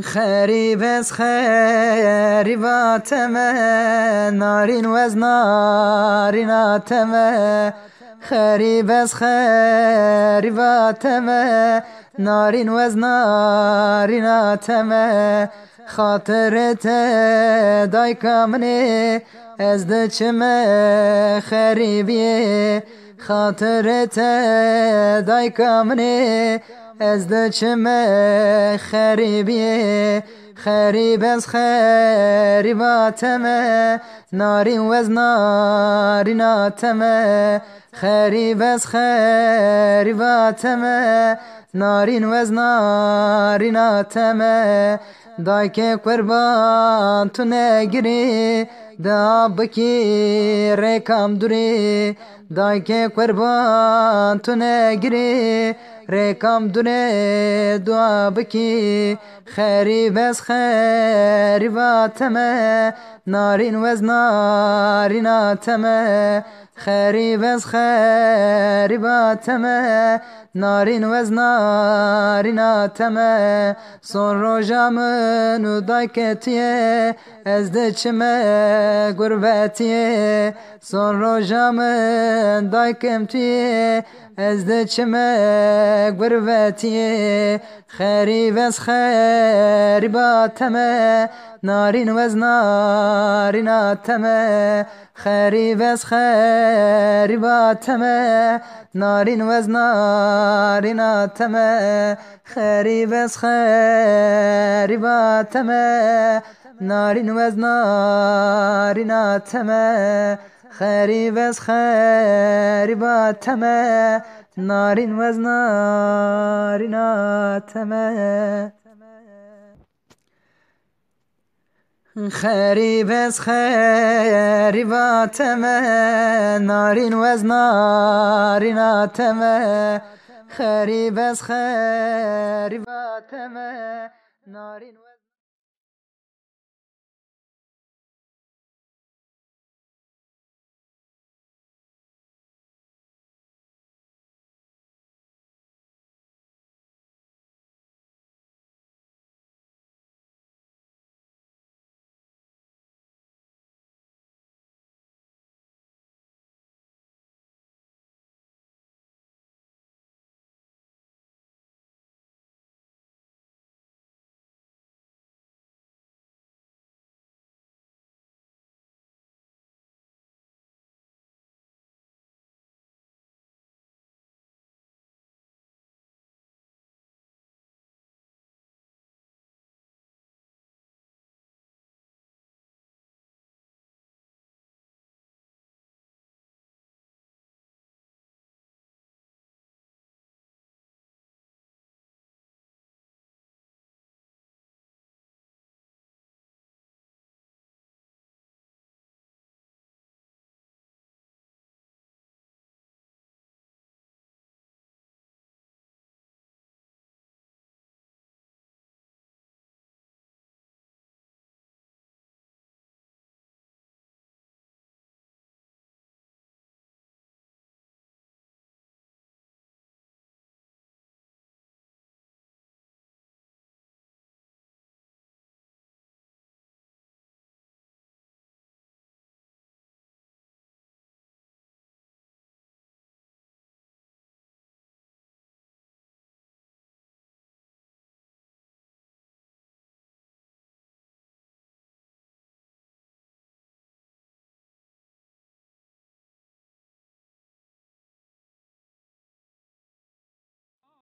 خريب از خريب آتمه نارين وز نارين آتمه خريب از خريب آتمه نارين وز نارين آتمه خاطرت دایکا منه از دچمه خریبیه خاطرت دایکا منه از دچمه خریبیه خریب از خریباتمه ناری و از ناریناتمه خریب از خریباتمه نارین وز از ناریناتمه دایکه قربان تو نگیری دا بکی رکم دوری دایکه قربان تو نگیری رکم دوری دعا بکی خیری وز خیری و تمه نارین وز نارین آتمه خیری وز خیری و تمه narin vez narin ateme Son rojamın uday ketiye Ez de çime gurbetiye Son rojamın day kemtiye Ez de çime gurbetiye Kheri vez xeri bateme Narin vez narin ateme xeri vez xeri bateme Narin vez narin نارنا تما خاري بس خاري تما نارين وز نارنا تما خاري بس خاري تما نارين وز نارنا تما بس از با آتمه نارين وز نارين آتمه خريبة خريبة تما نارين